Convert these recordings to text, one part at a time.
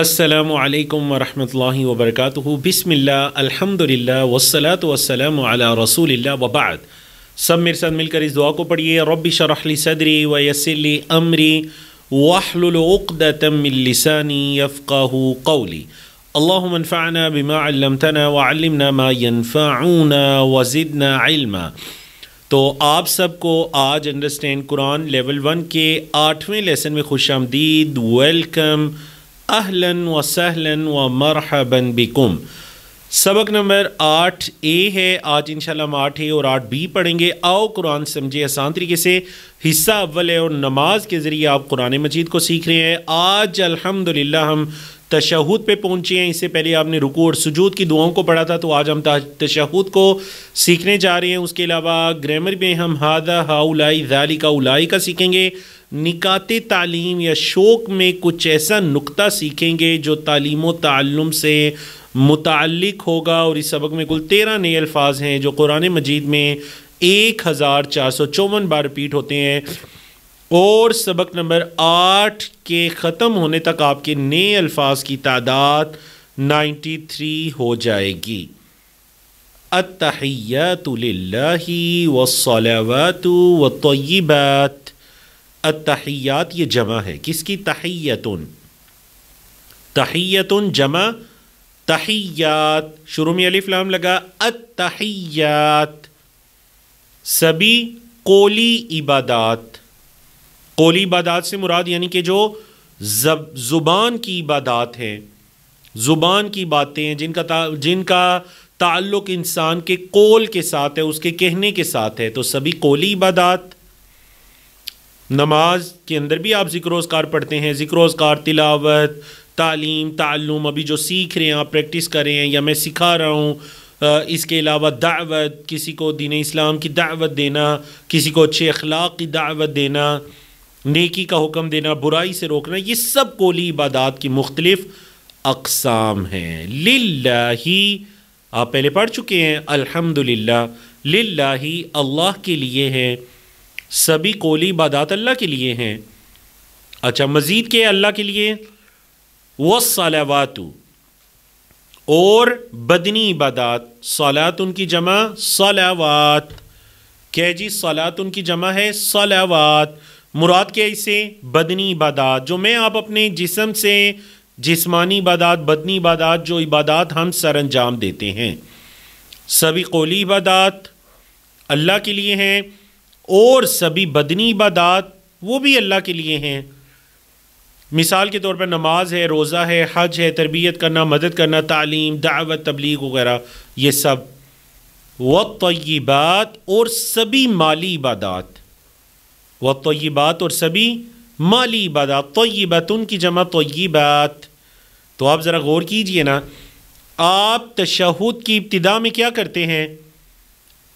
अल्लाम वरहमल वबरक बिसमिल्ल अलहमदिल्ला वसलात वसलम रसूल वबाद सब मेरे साथ मिलकर इस दुआ को पढ़िए रबी शरहली सदरी वसली अमरी वाहलतमिलसानी यफ़ाह कौली अल्लाफ़ाना बिमातना वालमना मानफ़ाऊना वज़िदना इल्मा तो आप सबको आज अंडरस्टैंड कुरान लेवल वन के आठवें लेसन में खुश आमदीद वेलकम अहलन व सहलन व मरहबन बिकुम सबक नंबर आठ ए है आज इंशाल्लाह हम आठ ए और आठ बी पढ़ेंगे आओ कुरान समझे आसान तरीके से हिस्सा अव्वल है और नमाज के ज़रिए आप कुरान मजीद को सीख रहे हैं आज अल्हम्दुलिल्लाह हम तशहद पे पहुंचे हैं इससे पहले आपने रुकू और सजूद की दुआओं को पढ़ा था तो आज हम तशहद को सीखने जा रहे हैं उसके अलावा ग्रामर में हम हादा हाउलाई जाली का उलाई का सीखेंगे निकात तालीम या शौक़ में कुछ ऐसा नुकता सीखेंगे जो तालीम तम से मुतक होगा और इस सबक में कुल तेरह नए अल्फाज हैं जो कुरान मजीद में एक हज़ार चार सौ चौवन बार रिपीट होते हैं और सबक नंबर आठ के ख़त्म होने तक आपके नए अल्फाज की तादाद नाइन्टी थ्री हो जाएगी अतहैतुल्लाही वसलावत व तय्यबात अतहैयात ये जमा है किसकी तहैयतुन तहैयतुन जमा तहैयात शुरू में अलिफ लाम लगा अतहैयात सभी कोली इबादात कौली इबादात से मुराद यानी कि जो जब ज़ुबान की इबादात हैं ज़ुबान की बातें हैं जिनका ता, जिनका ताल्लुक इंसान के कौल के साथ है उसके कहने के साथ है तो सभी कौली इबादात नमाज के अंदर भी आप ज़िक्र वज़कार पढ़ते हैं ज़िक्र वज़कार तिलावत तालीम तालुम अभी जो सीख रहे हैं आप प्रैक्टिस कर रहे हैं या मैं सिखा रहा हूँ इसके अलावा दावत किसी को दीन इस्लाम की दावत देना किसी को अच्छे अखलाक की दावत देना नेकी का हुक्म देना बुराई से रोकना ये सब कोली इबादात की मुख्तलिफ अकसाम हैं लिल्लाही आप पहले पढ़ चुके हैं अल्हम्दुलिल्लाह लिल्लाही अल्लाह के लिए हैं सभी कोली इबादात अल्लाह के लिए हैं अच्छा मज़ीद के अल्लाह के लिए वसलावातु और बदनी इबादत सलात उनकी जमा सलावात कह जी सलात उनकी जमा है सलावात मुराद क्या इसे बदनी इबादत जो मैं आप अपने जिसम से जिसमानी इबादत बदनी इबादत जो इबादत हम सर अंजाम देते हैं सभी कौली इबादत अल्लाह के लिए हैं और सभी बदनी इबादत वो भी अल्लाह के लिए हैं मिसाल के तौर पर नमाज है रोज़ा है हज है तरबियत करना मदद करना तालीम दावत तबलीग वगैरह ये सब वक्त तयबात और सभी माली इबादत व तोयबात और सभी माली इबादत तय्यबत उनकी जमा तोयबात तो आप ज़रा गौर कीजिए ना आप तशहुद की इब्तदा में क्या करते हैं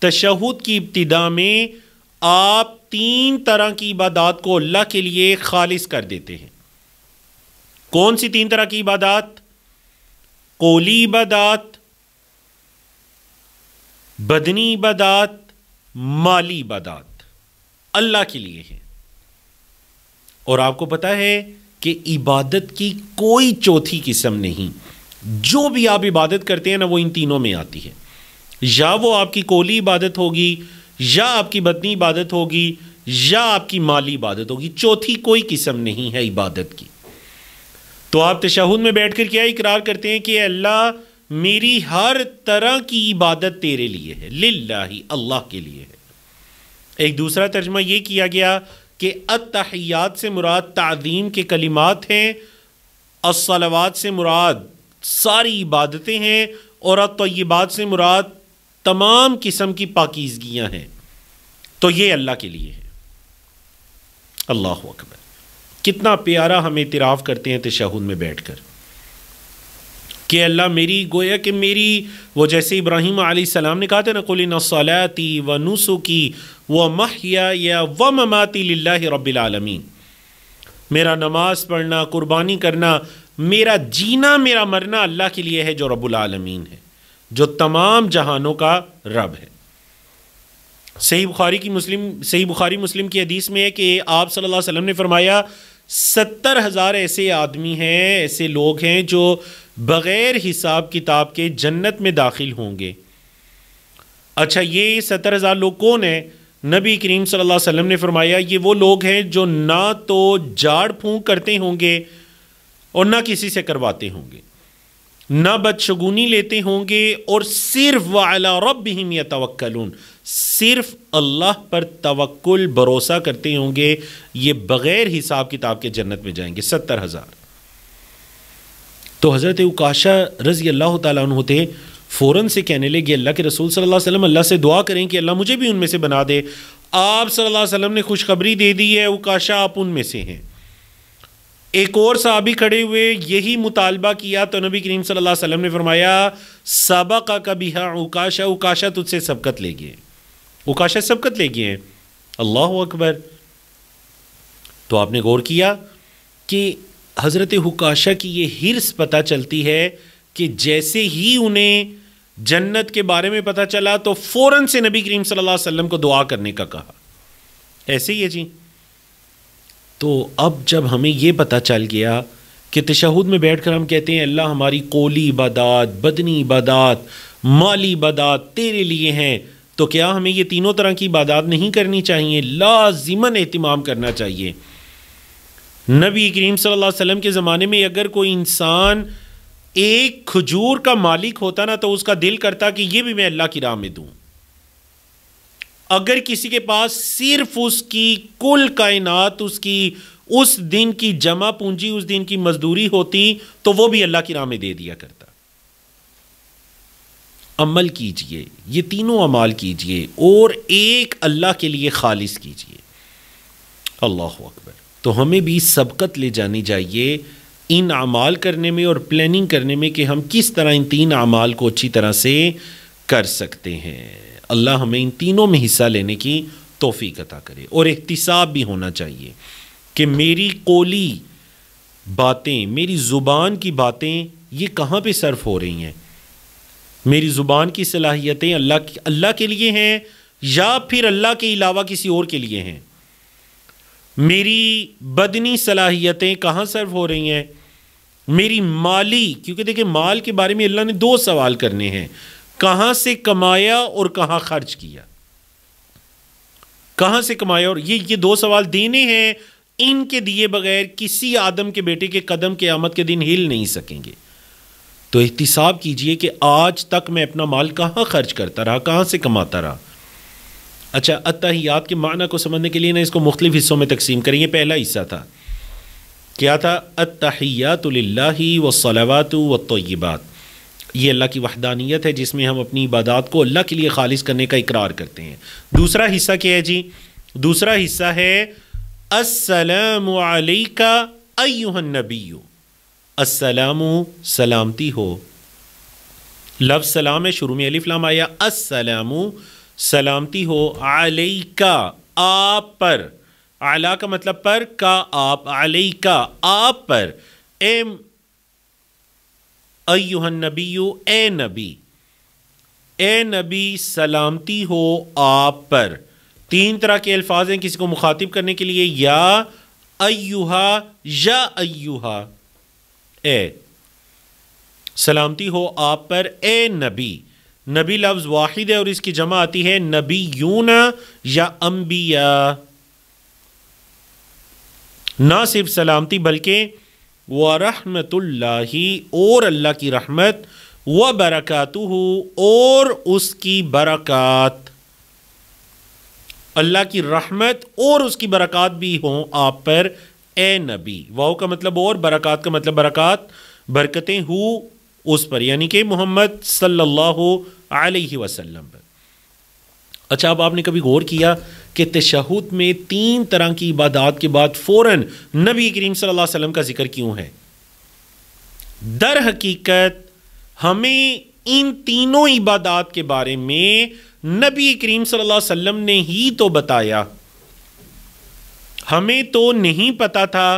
तशहुद की इब्तदा में आप तीन तरह की इबादत को अल्लाह के लिए खालिज कर देते हैं कौन सी तीन तरह की इबादत कोली इबादत बदनी इबादत माली इबादत अल्लाह के लिए है और आपको पता है कि इबादत की कोई चौथी किस्म नहीं जो भी आप इबादत करते हैं ना वो इन तीनों में आती है या वो आपकी कोली इबादत होगी या आपकी बदनी इबादत होगी या आपकी माली इबादत होगी चौथी कोई किस्म नहीं है इबादत की तो आप तशाहुद में बैठ कर क्या इकरार करते हैं कि अल्लाह मेरी हर तरह की इबादत तेरे लिए है लाही अल्लाह के लिए है एक दूसरा तर्जमा ये किया गया कि अतहियात से मुराद तदीम के कलिमात हैं असलवात से मुराद सारी इबादतें हैं और अतयबात से मुराद तमाम किस्म की पाकिजगियाँ हैं तो ये अल्लाह के लिए है अल्लाह अकबर कितना प्यारा हम इतराफ़ करते हैं तशाह में बैठ कर कि अल्लाह मेरी गोया कि मेरी वो जैसे इब्राहिम सलाम ने कहा था ना कुलिन व नुसुकी व महिया या व ममाती ला रबालमीन मेरा नमाज पढ़ना कुर्बानी करना मेरा जीना मेरा मरना अल्लाह के लिए है जो रबालमीन है जो तमाम जहानों का रब है सही बुखारी की मुस्लिम सही बुखारी मुस्लिम की हदीस में है कि आप सल्लल्लाहु अलैहि वसल्लम ने फरमाया सत्तर हज़ार ऐसे आदमी हैं ऐसे लोग हैं जो बग़ैर हिसाब किताब के जन्नत में दाखिल होंगे अच्छा ये सत्तर हज़ार लोग कौन है नबी करीम सल्लल्लाहु अलैहि वसल्लम ने फरमाया ये वो लोग हैं जो ना तो झाड़ फूँक करते होंगे और ना किसी से करवाते होंगे ना बदशगुनी लेते होंगे और सिर्फ वाला रब भी तवक्लून सिर्फ अल्लाह पर तवक्ल भरोसा करते होंगे ये बग़ैर हिसाब किताब के जन्नत में जाएंगे सत्तर हज़ार तो हज़रत उकाशा रज़ी अल्लाह तु थे फ़ौरन से कहने लगे अल्लाह के रसूल सल्लल्लाहु अलैहि वसल्लम अल्लाह से दुआ करें कि अल्लाह मुझे भी उनमें से बना दे आप सल्लल्लाहु अलैहि वसल्लम ने खुशखबरी दे दी है उकाशा आप उनमें से हैं एक और साहबी खड़े हुए यही मुतालबा किया तो नबी करीम सल्लल्लाहु अलैहि वसल्लम ने फरमाया सबका कभी हाँ उकाशा उकाशा तुझसे सबकत ले गए काशा सबकत ले गए हैं अल्लाह अकबर तो आपने गौर किया कि हज़रत हुकाशा की ये हिरस पता चलती है कि जैसे ही उन्हें जन्नत के बारे में पता चला तो फ़ौर से नबी करीम सल्लल्लाहु अलैहि वसल्लम को दुआ करने का कहा ऐसे ही है जी तो अब जब हमें ये पता चल गया कि तशहद में बैठ कर हम कहते हैं अल्लाह हमारी कोली इबादत बदनी इबादत माली इबादत तेरे लिए हैं तो क्या हमें ये तीनों तरह की इबादत नहीं करनी चाहिए लाजिमन अहतमाम करना चाहिए नबी करीम सल्लल्लाहु अलैहि वसल्लम के ज़माने में अगर कोई इंसान एक खजूर का मालिक होता ना तो उसका दिल करता कि ये भी मैं अल्लाह की राह में दूँ अगर किसी के पास सिर्फ उसकी कुल कायनात उसकी उस दिन की जमा पूंजी उस दिन की मजदूरी होती तो वो भी अल्लाह की राह में दे दिया करता अमल कीजिए ये तीनों अमाल कीजिए और एक अल्लाह के लिए खालिश कीजिए अल्लाह अकबर तो हमें भी सबकत ले जानी चाहिए इन अमाल करने में और प्लानिंग करने में कि हम किस तरह इन तीन अमाल को अच्छी तरह से कर सकते हैं अल्लाह हमें इन तीनों में हिस्सा लेने की तोहफ़ी अता करे और एहतसाब भी होना चाहिए कि मेरी कोली बातें मेरी ज़ुबान की बातें ये कहाँ पर सर्फ हो रही हैं मेरी ज़ुबान की सलाहियतें अल्लाह अल्लाह के लिए हैं या फिर अल्लाह के अलावा किसी और के लिए हैं मेरी बदनी सलाहियतें कहाँ सर्व हो रही हैं मेरी माली क्योंकि देखिए माल के बारे में अल्लाह ने दो सवाल करने हैं कहाँ से कमाया और कहाँ खर्च किया कहाँ से कमाया और ये ये दो सवाल देने हैं इनके दिए बगैर किसी आदम के बेटे के कदम के आमद के दिन हिल नहीं सकेंगे तो एहतसाब कीजिए कि आज तक मैं अपना माल कहाँ खर्च करता रहा कहाँ से कमाता रहा अच्छा अतहियात के माना को समझने के लिए ना इसको मुख्तु हिस्सों में तकसीम करें यह पहला हिस्सा था क्या था अतहियातल्ला व सलावात व तयबात ये अल्लाह की वहदानियत है जिसमें हम अपनी इबादत को अल्लाह के लिए खालिज करने का इकरार करते हैं दूसरा हिस्सा क्या है जी दूसरा हिस्सा है असलम का अयुहन नबी असलम सलामती हो लफ सलाम है शुरू में अलीफ़लाम आया असलम सलामती हो आलई का आप पर आला का मतलब पर का आप आलई का आप पर एम अयुहन नबी ए नबी ए नबी सलामती हो आप पर तीन तरह के अल्फाज हैं किसी को मुखातिब करने के लिए या अयुहा या अयुहा ए सलामती हो आप पर ए नबी नबी लफ्ज़ वाहिद है और इसकी जमा आती है नबी यूना या अम्बिया ना सिर्फ सलामती बल्कि व रहमतुल्लाही और अल्लाह की रहमत व बरकत और उसकी बरकत अल्लाह की रहमत और उसकी बरकत भी हो आप पर ए नबी वाह का मतलब और बरक़ात का मतलब बरक़ात बरकतें हु उस पर यानी कि मोहम्मद सल्लल्लाहु अलैहि वसल्लम पर अच्छा अब आपने कभी गौर किया कि तशहद में तीन तरह की इबादत के बाद फौरन नबी करीम सल्लल्लाहु अलैहि वसल्लम का जिक्र क्यों है दर हकीकत हमें इन तीनों इबादत के बारे में नबी करीम सल्लल्लाहु अलैहि वसल्लम ने ही तो बताया हमें तो नहीं पता था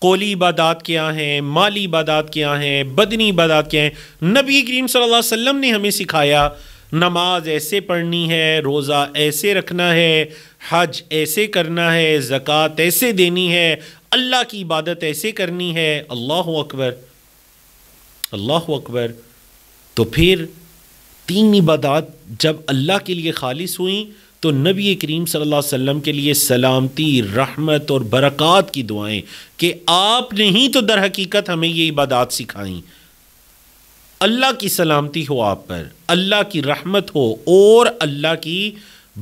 कोली इबादात क्या हैं माली इबादात क्या हैं बदनी इबादात क्या हैं नबी करीम सल्लल्लाहु अलैहि वसल्लम ने हमें सिखाया नमाज ऐसे पढ़नी है रोज़ा ऐसे रखना है हज ऐसे करना है ज़क़़त ऐसे देनी है अल्लाह की इबादत ऐसे करनी है अल्लाह अकबर अल्लाह अकबर तो फिर तीन इबादात जब अल्लाह के लिए खालिस हुई तो नबी करीम सल्लल्लाहु अलैहि वसल्लम के लिए सलामती रहमत और बरक़ात की दुआएं कि आपने ही तो दर हकीकत हमें ये इबादत सिखाई अल्लाह की सलामती हो आप पर अल्लाह की रहमत हो और अल्लाह की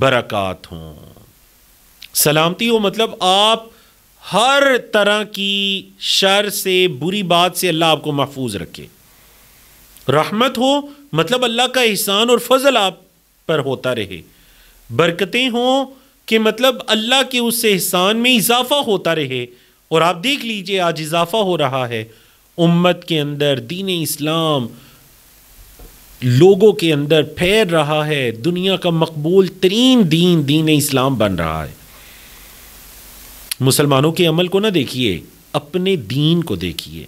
बरक़ात हो सलामती हो मतलब आप हर तरह की शर से बुरी बात से अल्लाह आपको महफूज रखे रहमत हो मतलब अल्लाह का एहसान और फजल आप पर होता रहे बरकतें हों कि मतलब अल्लाह के उस एहसान में इजाफा होता रहे और आप देख लीजिए आज इजाफा हो रहा है उम्मत के अंदर दीन इस्लाम लोगों के अंदर फैर रहा है दुनिया का मकबूल तरीन दीन दीन इस्लाम बन रहा है मुसलमानों के अमल को ना देखिए अपने दीन को देखिए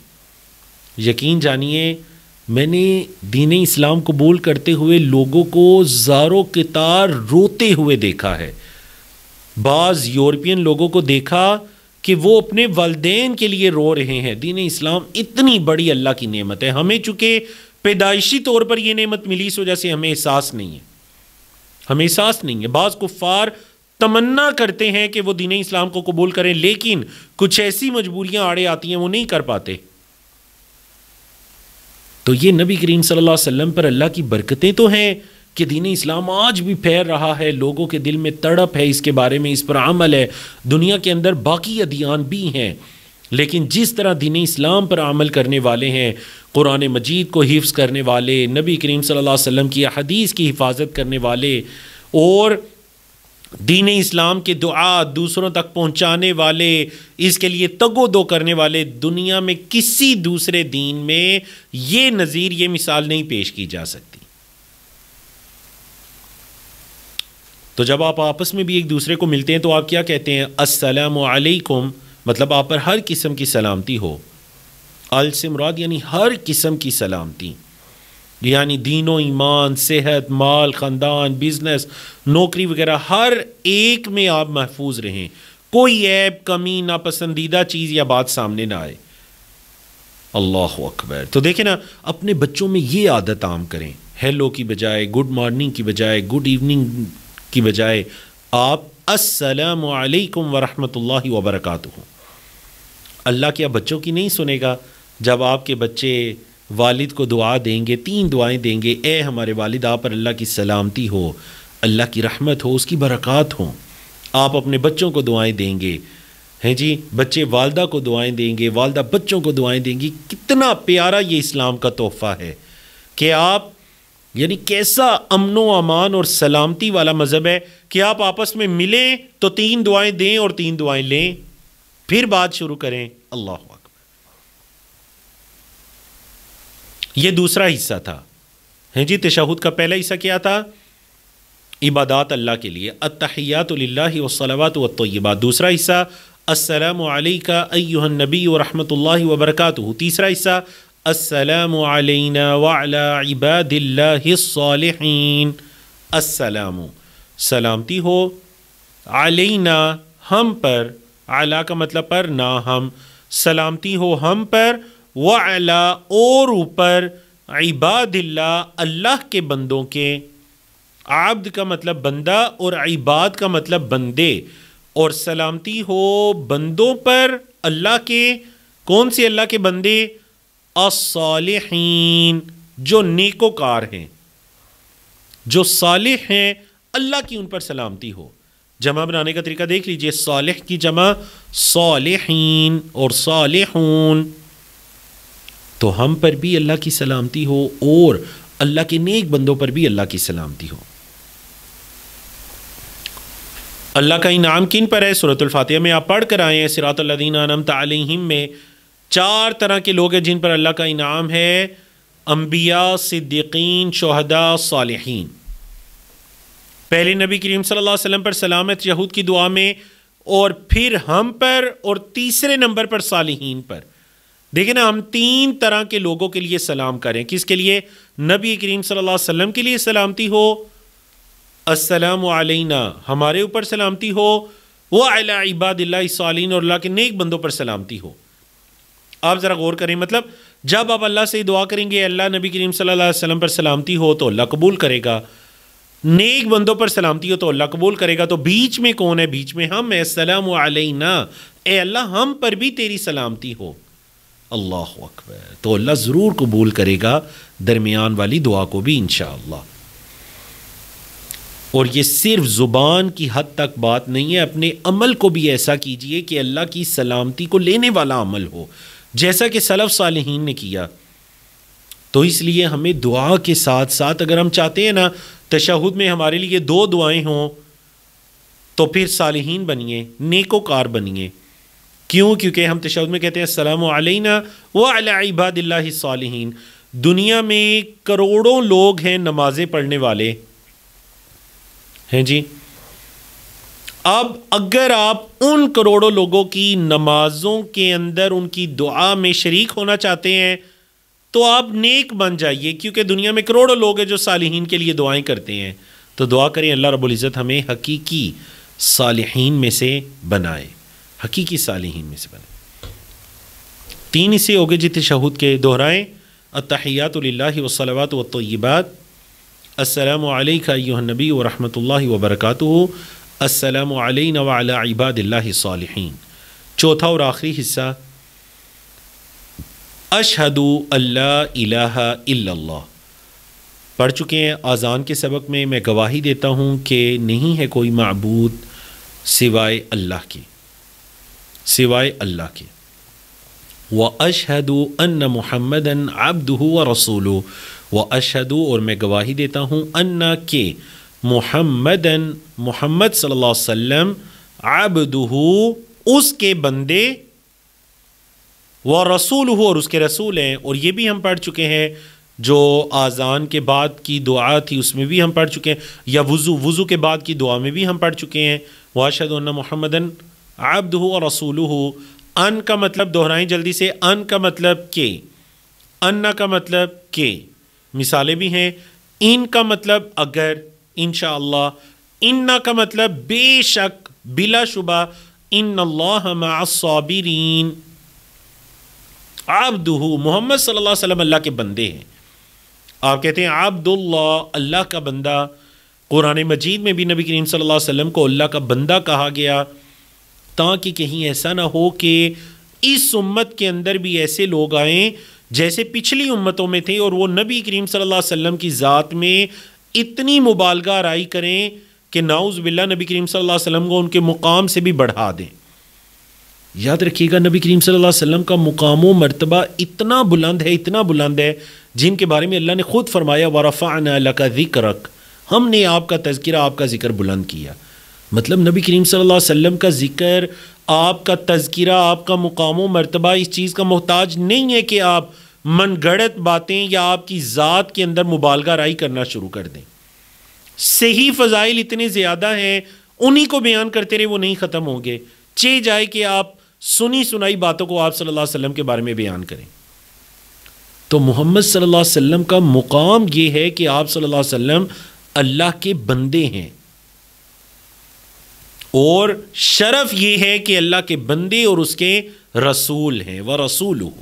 यकीन जानिए मैंने दीन इस्लाम कबूल करते हुए लोगों को जारो कतार रोते हुए देखा है बाज़ यूरोपियन लोगों को देखा कि वो अपने वालदेन के लिए रो रहे हैं दीन इस्लाम इतनी बड़ी अल्लाह की नेमत है हमें चूँकि पैदाइशी तौर पर यह नेमत मिली इस वजह से हमें एहसास नहीं है हमें एहसास नहीं है बाज़ कुफ़ार तमन्ना करते हैं कि वो दीन इस्लाम को कबूल करें लेकिन कुछ ऐसी मजबूरियाँ आड़े आती हैं वो नहीं कर पाते तो ये नबी करीम सल्लल्लाहु अलैहि वसल्लम पर अल्लाह की बरकतें तो हैं कि दीन इस्लाम आज भी फैल रहा है लोगों के दिल में तड़प है इसके बारे में इस पर अमल है दुनिया के अंदर बाकी अदियान भी हैं लेकिन जिस तरह दीन इस्लाम पर अमल करने वाले हैं कुरान मजीद को हिफ्स करने वाले नबी करीम सल्लल्लाहु अलैहि वसल्लम की हदीस की हिफाजत करने वाले और दीन इस्लाम के दुआ दूसरों तक पहुंचाने वाले इसके लिए तगो दो करने वाले दुनिया में किसी दूसरे दीन में ये नज़ीर ये मिसाल नहीं पेश की जा सकती तो जब आप आपस में भी एक दूसरे को मिलते हैं तो आप क्या कहते हैं असलकुम मतलब आप पर हर किस्म की सलामती हो अल से मुराद यानी हर किस्म की सलामती यानी दीनों ईमान सेहत माल ख़ानदान बिजनेस नौकरी वगैरह हर एक में आप महफूज रहें कोई ऐप कमी नापसंदीदा चीज़ या बात सामने ना आए अल्लाह अकबर तो देखें ना अपने बच्चों में ये आदत आम करें हेलो की बजाय गुड मॉर्निंग की बजाय गुड इवनिंग की बजाय आप असलकम वरहमल वबरक अल्लाह के क्या बच्चों की नहीं सुनेगा जब आपके बच्चे वालिद को दुआ देंगे तीन दुआएं देंगे ए हमारे वालिद आप पर अल्लाह की सलामती हो अल्लाह की रहमत हो उसकी बरक़ात हो आप अपने बच्चों को दुआएं देंगे हैं जी बच्चे वालदा को दुआएं देंगे वालदा बच्चों को दुआएं देंगी कितना प्यारा ये इस्लाम का तोहफ़ा है कि आप यानी कैसा अमन अमान और सलामती वाला मज़हब है कि आप आपस में मिलें तो तीन दुआएं दें और तीन दुआएं लें फिर बात शुरू करें अल्लाह ये दूसरा हिस्सा था हैं जी तशाहुद का पहला हिस्सा क्या था इबादत अल्लाह के लिए अतहियातल्ला वसलवात वतयबा दूसरा हिस्सा असलम का अयुहन नबी वरहमल वबरकत तीसरा हिस्सा असलम वालबादिल्लासलिन असलम सलामती हो आलना हम पर आला का मतलब पर ना हम सलामती हो हम पर वला और ऊपर इबादिल्ला अल्लाह के बंदों के आब्द का मतलब बंदा और इबाद का मतलब बंदे और सलामती हो बंदों पर अल्लाह के कौन से अल्लाह के बंदे असालहीन जो नेकोकार हैं जो साल हैं अल्लाह की उन पर सलामती हो जमा बनाने का तरीका देख लीजिए साल की जमा सालहीन और सालहून तो हम पर भी अल्लाह की सलामती हो और अल्लाह के नेक बंदों पर भी अल्लाह की सलामती हो अल्लाह का इनाम किन पर है सूरतफ़ातिया में आप पढ़ कर आए हैं सिरातल्लिन आनम में चार तरह के लोग हैं जिन पर अल्लाह का इनाम है अम्बिया सिद्दीकीन शहदा सालहीन पहले नबी करीम सल्लल्लाहु अलैहि वसल्लम पर सलामत यहूद की दुआ में और फिर हम पर और तीसरे नंबर पर सालहीन पर देखिए ना हम तीन तरह के लोगों के लिए सलाम करें किसके लिए नबी करीम सल्लल्लाहु अलैहि वसल्लम के लिए सलामती हो अस्सलाम अलैना हमारे ऊपर सलामती हो वो अला इबादिल्ला सालीन और अल्लाह के नेक बंदों पर सलामती हो आप ज़रा गौर करें मतलब जब आप अल्लाह से दुआ करेंगे अल्लाह नबी करीम सल्लल्लाहु अलैहि वसल्लम पर सलामती हो तो अल्लाह कबूल करेगा नेक बंदों पर सलामती हो तो अल्लाह कबूल करेगा तो बीच में कौन है बीच में हम है सलाम अलैना ए अल्लाह हम पर भी तेरी सलामती हो अल्लाह अकबर तो अल्लाह ज़रूर कबूल करेगा दरमियान वाली दुआ को भी इन और ये सिर्फ ज़ुबान की हद तक बात नहीं है अपने अमल को भी ऐसा कीजिए कि अल्लाह की सलामती को लेने वाला अमल हो जैसा कि सलफ़ सालहन ने किया तो इसलिए हमें दुआ के साथ साथ अगर हम चाहते हैं ना तशहद में हमारे लिए दो दुआएं हों तो फिर सालहन बनिए नेकोकार बनिए क्यों क्योंकि हम तशद में कहते हैं सलाम अलैना व अलाबादिल्लासालहन दुनिया में करोड़ों लोग हैं नमाज़ें पढ़ने वाले हैं जी अब अगर आप उन करोड़ों लोगों की नमाज़ों के अंदर उनकी दुआ में शरीक होना चाहते हैं तो आप नेक बन जाइए क्योंकि दुनिया में करोड़ों लोग हैं जो सालहीन के लिए दुआएं करते हैं तो दुआ करें अल्लाह रब्ज़त हमें हकीकी सालहीन में से बनाए हकीकी सालहीन में से बने तीन इसे हो गए जितने शहूद के दोहराएँ अतहैयातल्ला वसलवात व तयबात असलमनबी व रहमत ला वबरकत असलमिन वालबादिल्लासिन चौथा और आखिरी हिस्सा अशहद अल्लाह पढ़ चुके हैं आज़ान के सबक में मैं गवाही देता हूँ कि नहीं है कोई मबूद सिवाय अल्लाह की सिवाय अल्लाह के व अशहद अन महमदन आबद व रसूल व अशहद और मैं गवाही देता हूँ अन्ना के मुहम्मदन मोहम्मद सल्लल्लाहु अलैहि वसल्लम उसके बंदे व रसूल हो और उसके रसूल हैं और ये भी हम पढ़ चुके हैं जो आज़ान के बाद की दुआ थी उसमें भी हम पढ़ चुके हैं या वज़ू वज़ू के बाद की दुआ में भी हम पढ़ चुके हैं वाशद महमदन आब्द हो और रसूल हो अन का मतलब दोहराएं जल्दी से अन का मतलब के अन्ना का मतलब के मिसालें भी हैं इन का मतलब अगर इन इन्ना का मतलब बेशक शुबा इन आब आबदू मोहम्मद सल्लाम अल्लाह के बंदे हैं आप कहते हैं आबदुल्ला अल्लाह का बंदा कुरान मजीद में भी नबी करीम सल्लल्लाहु अलैहि वसल्लम को अल्लाह का बंदा कहा गया ताकि कहीं ऐसा ना हो कि इस उम्मत के अंदर भी ऐसे लोग आएँ जैसे पिछली उम्मतों में थे और वो नबी करीम सल्लल्लाहु अलैहि वसल्लम की ज़ात में इतनी मुबालगा राई करें कि नाउज़ बिल्ला नबी करीम सल्लल्लाहु अलैहि वसल्लम को उनके मुकाम से भी बढ़ा दें याद रखिएगा नबी करीम सल्लल्लाहु अलैहि वसल्लम का मुकाम मरतबा इतना बुलंद है इतना बुलंद है जिनके बारे में अल्लाह ने ख़ुद फरमाया वरफ़ा का ज़िक्रक हमने आपका तस्करा आपका ज़िक्र बुलंद किया मतलब नबी करीम सल्लल्लाहु अलैहि वसल्लम का ज़िक्र आपका तज़किरा आपका मुकाम मरतबा इस चीज़ का मोहताज नहीं है कि आप मन गढ़त बातें या आपकी ज़ात के अंदर मुबालगा राई करना शुरू कर दें सही फ़जाइल इतने ज़्यादा हैं उन्हीं को बयान करते रहे वो नहीं ख़त्म होंगे चे जाए कि आप सुनी सुनाई बातों को आप सल्लल्लाहु अलैहि वसल्लम के बारे में बयान करें तो मोहम्मद सल्लल्लाहु अलैहि वसल्लम का मुकाम ये है कि आप सल्लल्लाहु अलैहि वसल्लम अल्लाह के बंदे हैं और शरफ ये है कि अल्लाह के बंदे और उसके रसूल हैं व रसूल हो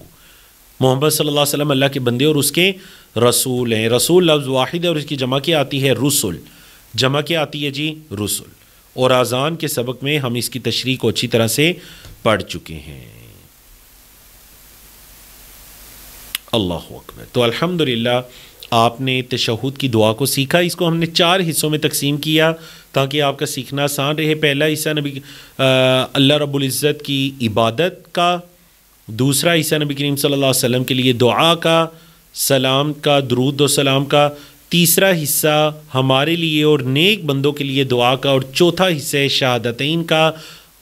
मोहम्मद सल्लल्लाहु अलैहि वसल्लम अल्लाह के बंदे और उसके रसूल हैं रसूल लफ्ज़ वाहिद है और इसकी जमा की आती है रसुल जमा की आती है जी रसुल और आज़ान के सबक में हम इसकी तशरी को अच्छी तरह से पढ़ चुके हैं अल्लाह अकबर तो अल्हम्दुलिल्लाह आपने तशहद की दुआ को सीखा इसको हमने चार हिस्सों में तकसीम किया ताकि आपका सीखना आसान रहे पहला हिस्सा नबी अल्लाह रबुल्ज़त की इबादत का दूसरा हिस्सा नबी करीम सल्लल्लाहु अलैहि वसल्लम के लिए दुआ का सलाम का दरूद और सलाम का तीसरा हिस्सा हमारे लिए और नेक बंदों के लिए दुआ का और चौथा हिस्सा है शहादतीन का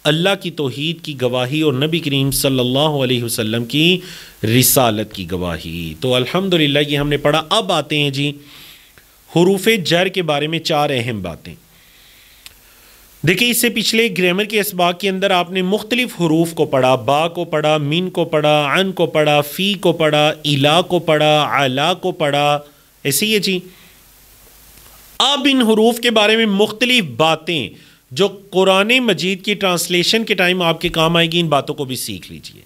अल्लाह की तोहद की गवाही और नबी करीम सल्लल्लाहु अलैहि वसल्लम की रिसालत की गवाही तो अल्हम्दुलिल्लाह ये हमने पढ़ा अब आते हैं जी हरूफ जर के बारे में चार अहम बातें देखिए इससे पिछले ग्रामर के इसबाक के अंदर आपने मुख्तलिफ हरूफ को पढ़ा बा को पढ़ा मीन को पढ़ा अन को पढ़ा फ़ी को पढ़ा इला को पढ़ा आला को पढ़ा ऐसे ही है जी अब इन हरूफ के बारे में मुख्तलिफ बातें जो कुरान मजीद की ट्रांसलेशन के टाइम आपके काम आएगी इन बातों को भी सीख लीजिए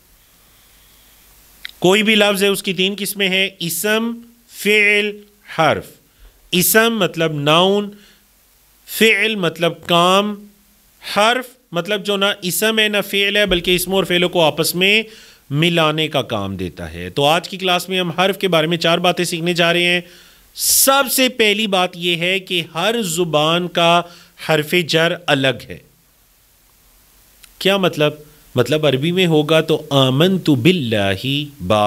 कोई भी लफ्ज़ है उसकी तीन किस्में हैं इसम फ़ेल हर्फ इसम मतलब नाउन फ़ेल मतलब काम हर्फ मतलब जो ना इसम है ना फ़ेल है बल्कि इसम और फ़ेलों को आपस में मिलाने का काम देता है तो आज की क्लास में हम हर्फ के बारे में चार बातें सीखने जा रहे हैं सबसे पहली बात यह है कि हर ज़ुबान का हरफ जर अलग है क्या मतलब मतलब अरबी में होगा तो आमन तो ही बा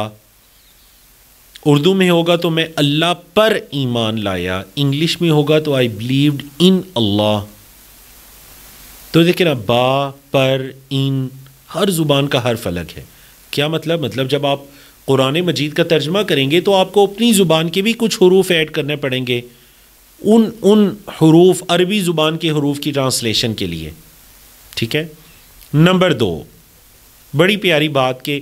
उर्दू में होगा तो मैं अल्लाह पर ईमान लाया इंग्लिश में होगा तो आई बिलीव इन अल्लाह तो देखिए ना बा पर इन हर ज़ुबान का हर्फ अलग है क्या मतलब मतलब जब आप कुरान मजीद का तर्जमा करेंगे तो आपको अपनी ज़ुबान के भी कुछ हरूफ ऐड करने पड़ेंगे उन उन हरूफ अरबी ज़ुबान के हरूफ की ट्रांसलेशन के लिए ठीक है नंबर दो बड़ी प्यारी बात के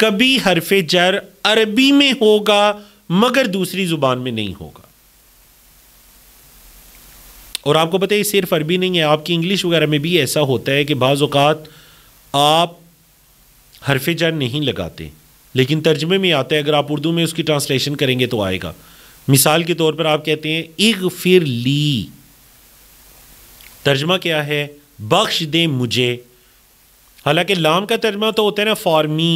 कभी हरफ जर अरबी में होगा मगर दूसरी ज़ुबान में नहीं होगा और आपको पता है सिर्फ अरबी नहीं है आपकी इंग्लिश वगैरह में भी ऐसा होता है कि बाज़ात आप हरफ जर नहीं लगाते लेकिन तर्जमे में आता है अगर आप उर्दू में उसकी ट्रांसलेशन करेंगे तो आएगा मिसाल के तौर पर आप कहते हैं इग फिर ली तर्जमा क्या है बख्श दे मुझे हालांकि लाम का तर्जमा तो होता है ना फॉर्मी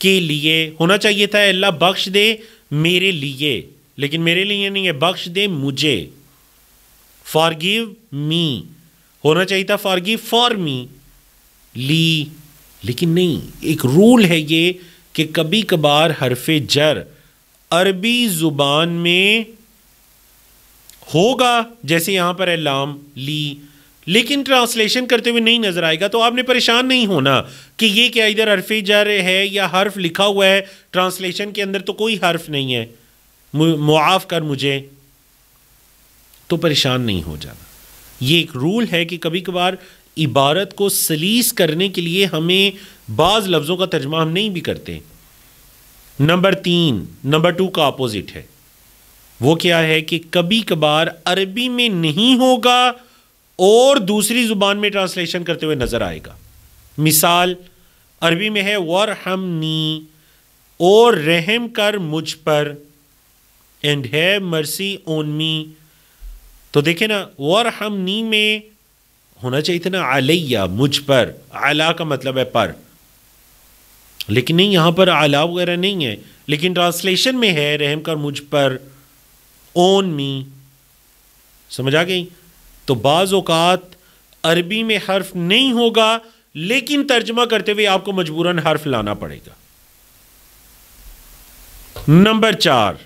के लिए होना चाहिए था अल्लाह बख्श दे मेरे लिए लेकिन मेरे लिए नहीं है बख्श दे मुझे फॉर गिव मी होना चाहिए था फॉर गिव फॉर मी ली लेकिन नहीं एक रूल है ये कि कभी कभार हरफ जर अरबी ज़ुबान में होगा जैसे यहाँ पर है लाम ली लेकिन ट्रांसलेशन करते हुए नहीं नज़र आएगा तो आपने परेशान नहीं होना कि ये क्या इधर हरफे जर है या हर्फ लिखा हुआ है ट्रांसलेशन के अंदर तो कोई हर्फ नहीं है मुआफ़ कर मुझे तो परेशान नहीं हो जाना ये एक रूल है कि कभी कभार इबारत को सलीस करने के लिए हमें बाज़ लफ्ज़ों का तर्जमा हम नहीं भी करते नंबर तीन नंबर टू का अपोजिट है वो क्या है कि कभी कभार अरबी में नहीं होगा और दूसरी जुबान में ट्रांसलेशन करते हुए नजर आएगा मिसाल अरबी में है वर नी और रहम कर मुझ पर एंड है मर्सी ओन मी तो देखे ना वर नी में होना चाहिए था ना आलैया मुझ पर आला का मतलब है पर लेकिन नहीं यहाँ पर आला वगैरह नहीं है लेकिन ट्रांसलेशन में है रहम कर मुझ पर ओन मी समझ आ गई तो बाज़ अरबी में हर्फ नहीं होगा लेकिन तर्जमा करते हुए आपको मजबूरन हर्फ लाना पड़ेगा नंबर चार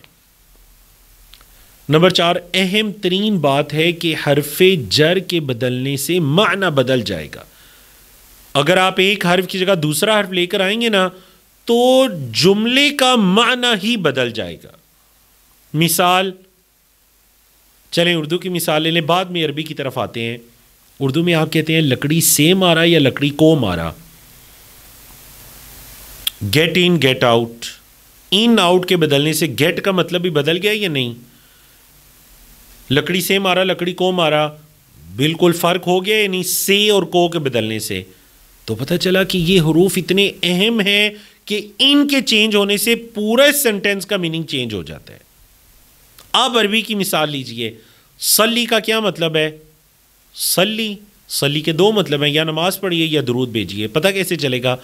नंबर चार अहम तरीन बात है कि हरफ जर के बदलने से माना बदल जाएगा अगर आप एक हर्फ की जगह दूसरा हर्फ लेकर आएंगे ना तो जुमले का माना ही बदल जाएगा मिसाल चलें उर्दू की मिसाल लें बाद में अरबी की तरफ आते हैं उर्दू में आप कहते हैं लकड़ी से मारा या लकड़ी को मारा gate in gate out in out के बदलने से गेट का मतलब भी बदल गया या नहीं लकड़ी से मारा लकड़ी को मारा बिल्कुल फ़र्क हो गया या नहीं से और को के बदलने से तो पता चला कि ये हरूफ इतने अहम हैं कि इनके चेंज होने से पूरा सेंटेंस का मीनिंग चेंज हो जाता है अब अरबी की मिसाल लीजिए सली का क्या मतलब है सली सली के दो मतलब हैं या नमाज पढ़िए या दरूद भेजिए पता कैसे चलेगा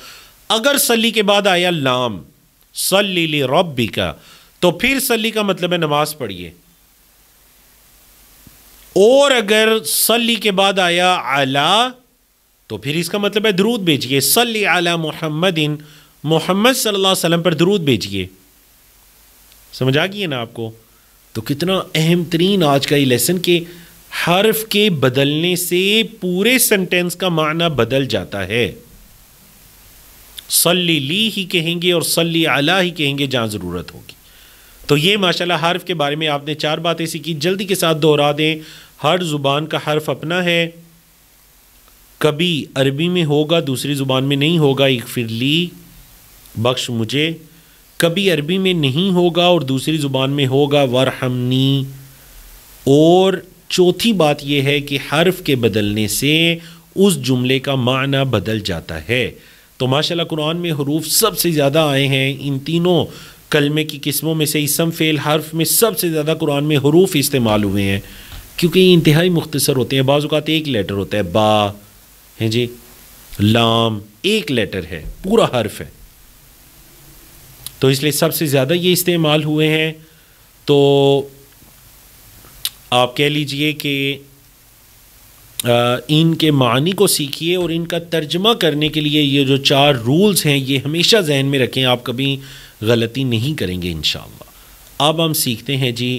अगर सली के बाद आया लाम सली ली रबी का तो फिर सली का मतलब है नमाज पढ़िए और अगर सली के बाद आया आला तो फिर इसका मतलब है दरूद भेजिए सल आला इन मोहम्मद सल्ला अलैहि पर दरूद भेजिए समझ आ गई है ना आपको तो कितना अहम तरीन आज का ये लेसन के हर्फ के बदलने से पूरे सेंटेंस का माना बदल जाता है सली ली ही कहेंगे और सली आला ही कहेंगे जहाँ ज़रूरत होगी तो ये माशाल्लाह हर्फ के बारे में आपने चार बातें सीखी जल्दी के साथ दोहरा दें हर ज़ुबान का हर्फ अपना है कभी अरबी में होगा दूसरी ज़ुबान में नहीं होगा ली बख्श मुझे कभी अरबी में नहीं होगा और दूसरी ज़ुबान में होगा हमनी और चौथी बात यह है कि हर्फ के बदलने से उस जुमले का माना बदल जाता है तो माशाल्लाह कुरान में हरूफ सबसे ज़्यादा आए हैं इन तीनों कलमे की किस्मों में से इसम फेल हर्फ में सबसे ज़्यादा कुरान में हरूफ इस्तेमाल हुए हैं क्योंकि ये इंतहाई मुख्तसर होते हैं बाज़ात एक लेटर होता है बा हैं जी लाम एक लेटर है पूरा हर्फ है तो इसलिए सबसे ज़्यादा ये इस्तेमाल हुए हैं तो आप कह लीजिए कि इनके मानी को सीखिए और इनका तर्जमा करने के लिए ये जो चार रूल्स हैं ये हमेशा जहन में रखें आप कभी गलती नहीं करेंगे इन अब हम सीखते हैं जी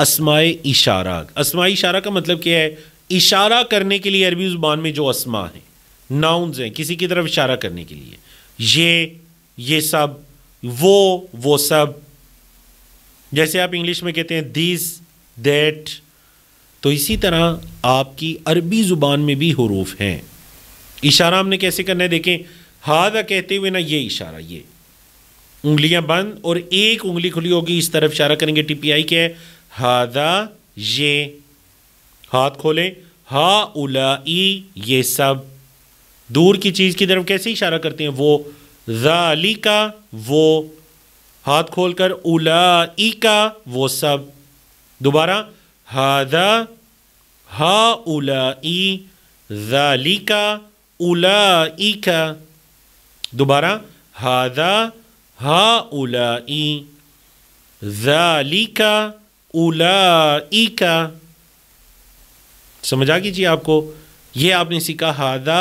असमाय इशारा असमाय इशारा का मतलब क्या है इशारा करने के लिए अरबी ज़ुबान में जो असमा हैं नाउन्स हैं किसी की तरफ इशारा करने के लिए ये ये सब वो वो सब जैसे आप इंग्लिश में कहते हैं दिस दैट तो इसी तरह आपकी अरबी ज़ुबान में भी हरूफ हैं इशारा हमने कैसे करना है देखें हाथ कहते हुए ना ये इशारा ये उंगलियां बंद और एक उंगली खुली होगी इस तरफ इशारा करेंगे टीपीआई के हादा ये हाथ खोलें हा उला ये सब दूर की चीज़ की तरफ कैसे इशारा करते हैं वो जाली का वो हाथ खोलकर उला ई का वो सब दोबारा हादा हा उला जाली का उला ई का दोबारा हादा हा उला जाली का उला का समझ आ गई जी आपको ये आपने सीखा हादा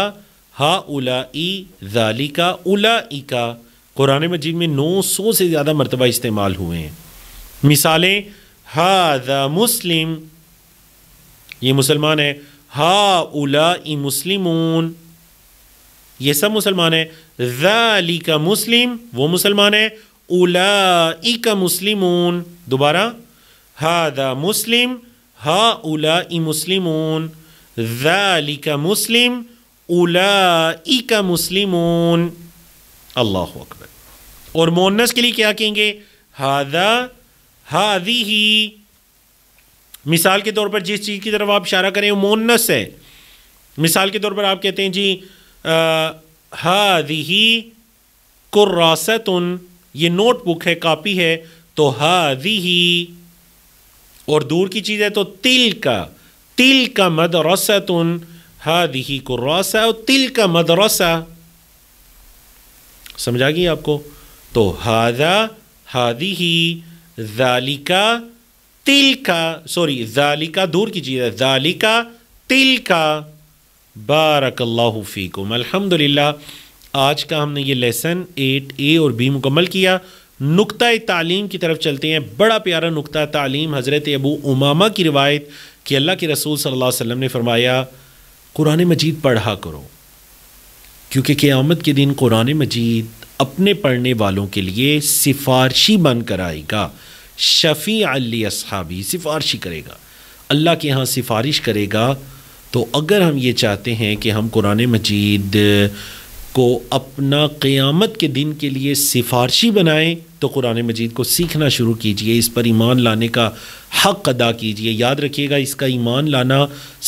हा उला का उला इका कुरान मजीद में नौ सौ से ज़्यादा मरतबा इस्तेमाल हुए हैं मिसालें हादा मुस्लिम ये मुसलमान है हा उला मुस्लिमून ये सब मुसलमान है का मुस्लिम वो मुसलमान है उला इका मुस्लिमून दोबारा द मुस्लिम हा उला मुस्लिम का मुस्लिम का मुस्लिम अल्लाह अकबर और मोनस के लिए क्या कहेंगे हादा हादी ही मिसाल के तौर पर जिस चीज़ की तरफ आप इशारा करें वो मोनस है मिसाल के तौर पर आप कहते हैं जी हादी ही उन ये नोटबुक है कापी है तो हादी ही और दूर की चीज़ है तो तिल का तिल का मदरसा तुन हादही रौसा और तिल का मदरसा समझा गई आपको तो हादा हादिही जालिका तिल का सॉरी जालिका दूर की चीज़ है जालिका तिल का बारकल्लाफ़ीकुम अल्हम्दुलिल्लाह आज का हमने ये लेसन एट ए और बी मुकम्मल किया नुक़ तालीम की तरफ चलते हैं बड़ा प्यारा नुकतः तालीम हज़रत अबू उमामा की रिवायत कि अल्लाह के रसूल सल्लल्लाहु अलैहि वसल्लम ने फ़रमाया कुरान मजीद पढ़ा करो क्योंकि क़्यामत के दिन कुरान मजीद अपने पढ़ने वालों के लिए सिफारशी बन कर आएगा शफ़ी अली असहाबी सिफारशी करेगा अल्लाह के यहाँ सिफारिश करेगा तो अगर हम ये चाहते हैं कि हम कुरान मजीद को अपना क़ियामत के दिन के लिए सिफारशी बनाएं तो कुरान मजीद को सीखना शुरू कीजिए इस पर ईमान लाने का हक़ अदा कीजिए याद रखिएगा इसका ईमान लाना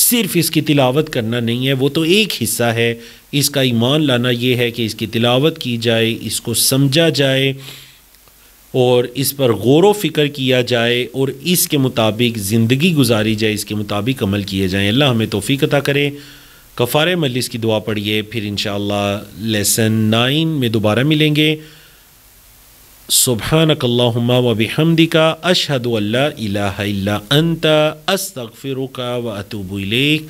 सिर्फ इसकी तिलावत करना नहीं है वो तो एक हिस्सा है इसका ईमान लाना ये है कि इसकी तिलावत की जाए इसको समझा जाए और इस पर गौर व फिक्र किया जाए और इसके मुताबिक ज़िंदगी गुजारी जाए इसके मुताबिक अमल किए जाएँ अल्लाह हमें तोफ़ी अता करें कफ़ार मलिस की दुआ पढ़िए फिर इन लेसन नाइन में दोबारा मिलेंगे सुबहानकल्लाहुम्मा व बिहमदिका का अल्ला इलाहा इल्ला अंता अस्तगफिरुका व अतूबु इलैक